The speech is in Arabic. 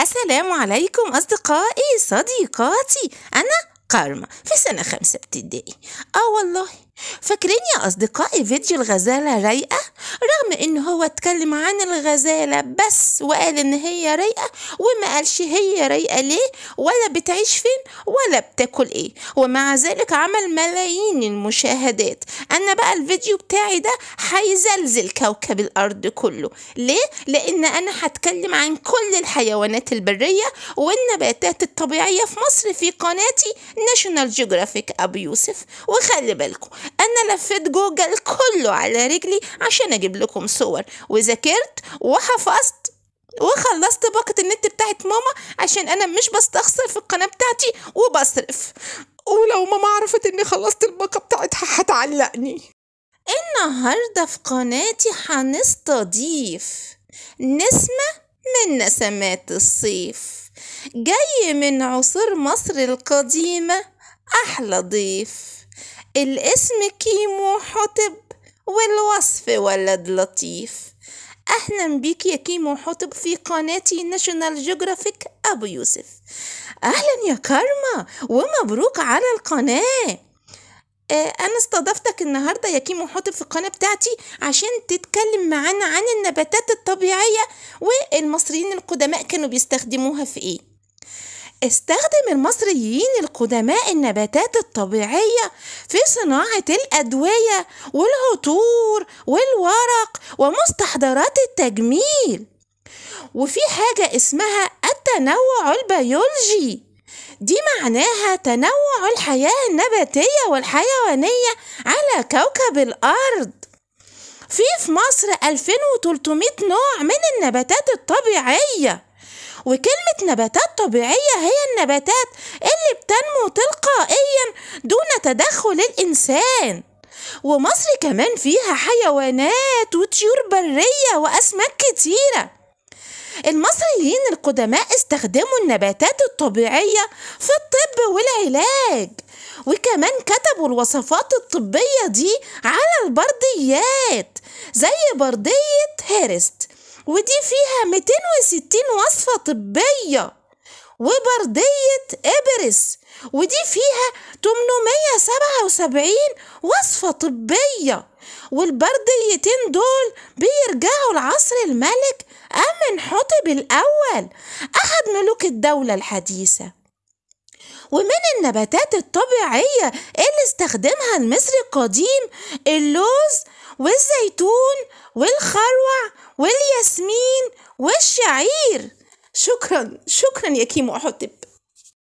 السلام عليكم أصدقائي صديقاتي أنا كارما في سنة خمسة ابتدائي آه والله فاكرين يا أصدقائي فيديو الغزالة رايقة؟ رغم إن هو اتكلم عن الغزالة بس وقال إن هي رايقة وما قالش هي رايقة ليه ولا بتعيش فين ولا بتاكل إيه ومع ذلك عمل ملايين المشاهدات أنا بقى الفيديو بتاعي ده هيزلزل كوكب الأرض كله ليه؟ لأن أنا هتكلم عن كل الحيوانات البرية والنباتات الطبيعية في مصر في قناتي ناشونال جيوغرافيك أبو يوسف وخلي بالكم أنا لفيت جوجل كله على رجلي عشان أجيب لكم صور وذاكرت وحفظت وخلصت باقة النت بتاعت ماما عشان أنا مش بستخسر في القناة بتاعتي وبصرف ولو ماما عرفت إني خلصت الباقة بتاعتها هتعلقني النهاردة في قناتي هنستضيف نسمة من نسمات الصيف جاي من عصور مصر القديمة أحلى ضيف الاسم كيمو حطب والوصف ولد لطيف أهلا بيك يا كيمو حطب في قناتي ناشونال جيوغرافيك أبو يوسف أهلا يا كارما ومبروك على القناة آه، أنا استضفتك النهاردة يا كيمو حطب في القناة بتاعتي عشان تتكلم معانا عن النباتات الطبيعية والمصريين القدماء كانوا بيستخدموها في إيه استخدم المصريين القدماء النباتات الطبيعية في صناعة الأدوية والعطور والورق ومستحضرات التجميل وفي حاجة اسمها التنوع البيولوجي دي معناها تنوع الحياة النباتية والحيوانية على كوكب الأرض في في مصر 2300 نوع من النباتات الطبيعيه وكلمة نباتات طبيعية هي النباتات اللي بتنمو تلقائيا دون تدخل الإنسان ومصر كمان فيها حيوانات وطيور برية وأسماك كتيرة المصريين القدماء استخدموا النباتات الطبيعية في الطب والعلاج وكمان كتبوا الوصفات الطبية دي على البرديات زي بردية هيرست ودي فيها 260 وصفة طبية وبردية إبرس ودي فيها 877 وصفة طبية والبرديتين دول بيرجعوا لعصر الملك أمن حطب الأول أحد ملوك الدولة الحديثة ومن النباتات الطبيعية اللي استخدمها المصري القديم اللوز والزيتون والخروع والياسمين والشعير شكرا شكرا يا كيمو أحطب